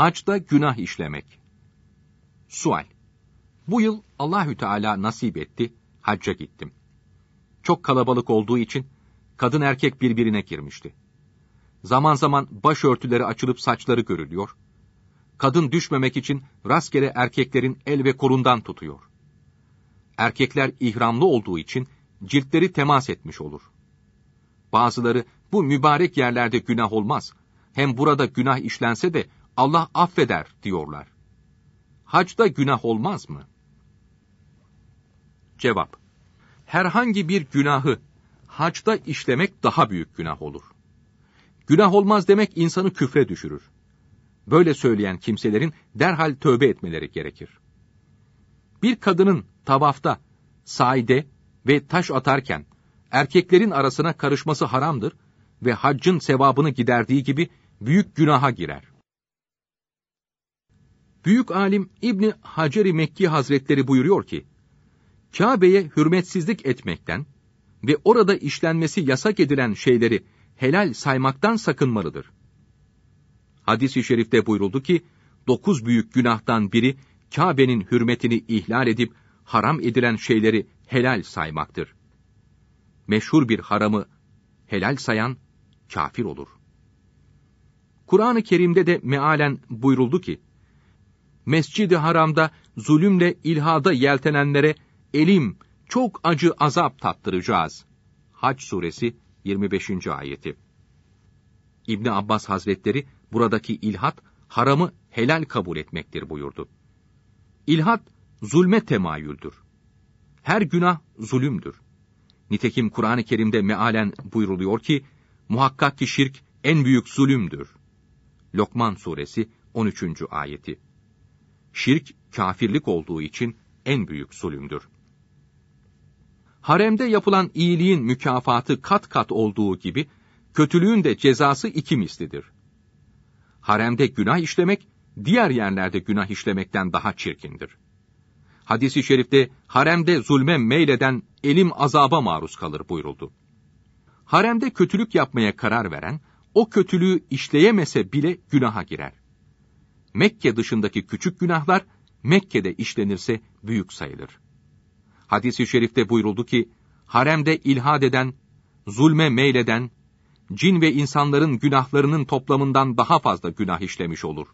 Hacda günah işlemek. Sual. Bu yıl Allahü Teala nasip etti, hacca gittim. Çok kalabalık olduğu için kadın erkek birbirine girmişti. Zaman zaman başörtüleri açılıp saçları görülüyor. Kadın düşmemek için rastgele erkeklerin el ve kolundan tutuyor. Erkekler ihramlı olduğu için ciltleri temas etmiş olur. Bazıları bu mübarek yerlerde günah olmaz. Hem burada günah işlense de Allah affeder diyorlar. Hacda günah olmaz mı? Cevap. Herhangi bir günahı hacda işlemek daha büyük günah olur. Günah olmaz demek insanı küfre düşürür. Böyle söyleyen kimselerin derhal tövbe etmeleri gerekir. Bir kadının tavafta, saide ve taş atarken erkeklerin arasına karışması haramdır ve haccın sevabını giderdiği gibi büyük günaha girer. Büyük alim İbni Haceri Mekki Hazretleri buyuruyor ki, Kabe'ye hürmetsizlik etmekten ve orada işlenmesi yasak edilen şeyleri helal saymaktan sakınmalıdır. Hadis-i şerifte buyuruldu ki, dokuz büyük günahtan biri Kabe'nin hürmetini ihlal edip haram edilen şeyleri helal saymaktır. Meşhur bir haramı helal sayan kafir olur. Kur'an-ı Kerim'de de mealen buyuruldu ki, Mescid-i Haram'da zulümle ilhada yeltenenlere elim, çok acı azap tattıracağız. Hac suresi 25. ayeti. İbn Abbas Hazretleri buradaki ilhat haramı helal kabul etmektir buyurdu. İlhat zulme temayüldür. Her günah zulümdür. Nitekim Kur'an-ı Kerim'de mealen buyuruluyor ki muhakkak ki şirk en büyük zulümdür. Lokman suresi 13. ayeti. Şirk kafirlik olduğu için en büyük zulümdür. Haremde yapılan iyiliğin mükafatı kat kat olduğu gibi kötülüğün de cezası iki mislidir. Haremde günah işlemek diğer yerlerde günah işlemekten daha çirkindir. Hadis-i şerifte haremde zulme meyleden elim azaba maruz kalır buyuruldu. Haremde kötülük yapmaya karar veren, o kötülüğü işleyemese bile günaha girer. Mekke dışındaki küçük günahlar Mekke'de işlenirse büyük sayılır. Hadis-i şerifte buyuruldu ki, haremde ilhad eden, zulme meyleden, cin ve insanların günahlarının toplamından daha fazla günah işlemiş olur.''